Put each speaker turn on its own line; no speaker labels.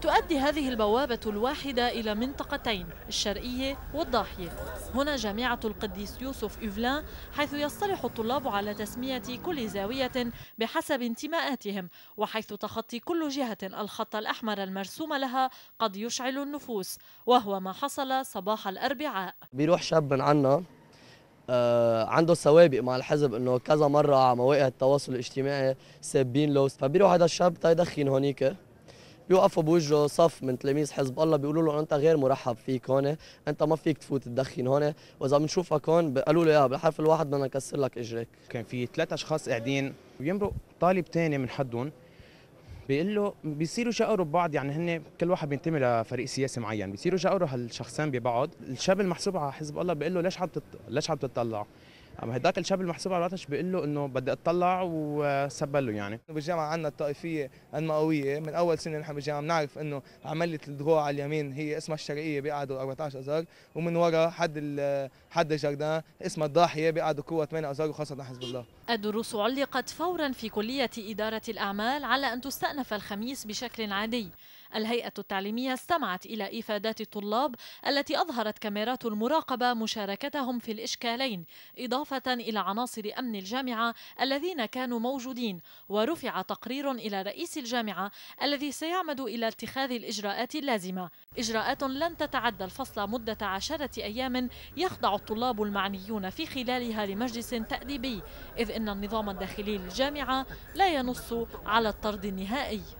تؤدي هذه البوابة الواحدة إلى منطقتين الشرقية والضاحية هنا جامعة القديس يوسف إفلان حيث يصطلح الطلاب على تسمية كل زاوية بحسب انتماءاتهم وحيث تخطي كل جهة الخط الأحمر المرسوم لها قد يشعل النفوس وهو ما حصل صباح الأربعاء
بيروح شاب من عنا آه، عنده سوابق مع الحزب انه كذا مره على مواقع التواصل الاجتماعي سابين له فبيروح هذا الشاب تا طيب يدخن هونيك بيوقفوا بوجهه صف من تلاميذ حزب الله بيقولوا له انت غير مرحب فيك هون انت ما فيك تفوت تدخن هون واذا بنشوفك هون قالوا له يا بالحرف الواحد بدنا نكسر لك اجريك كان في ثلاث اشخاص
قاعدين ويمرق طالب ثاني من حدهم بيقول له بيصيروا شقروا ببعض يعني هن كل واحد بينتمي لفريق سياسي معين بيصيروا شقروا هالشخصين ببعض الشاب المحسوب على حزب الله بيقول له ليش عم ليش عم تتطلع ما هداك الشاب المحسوب على العطش بيقول له انه بدي
اطلع وسبل له يعني بالجامعه عندنا الطائفيه المئويه من اول سنه نحن بالجامعه بنعرف انه عمليه الدروع على اليمين هي اسمها الشرقيه بيقعدوا 14 ازار ومن ورا حد حد الجردان اسمها الضاحيه بيقعدوا قوه 8 ازار وخاصه حزب الله
الدروس علقت فورا في كليه اداره الاعمال على ان تستأنف الخميس بشكل عادي الهيئة التعليمية استمعت إلى إفادات الطلاب التي أظهرت كاميرات المراقبة مشاركتهم في الإشكالين إضافة إضافة إلى عناصر أمن الجامعة الذين كانوا موجودين ورفع تقرير إلى رئيس الجامعة الذي سيعمد إلى اتخاذ الإجراءات اللازمة إجراءات لن تتعدى الفصل مدة عشرة أيام يخضع الطلاب المعنيون في خلالها لمجلس تأديبي إذ إن النظام الداخلي للجامعة لا ينص على الطرد النهائي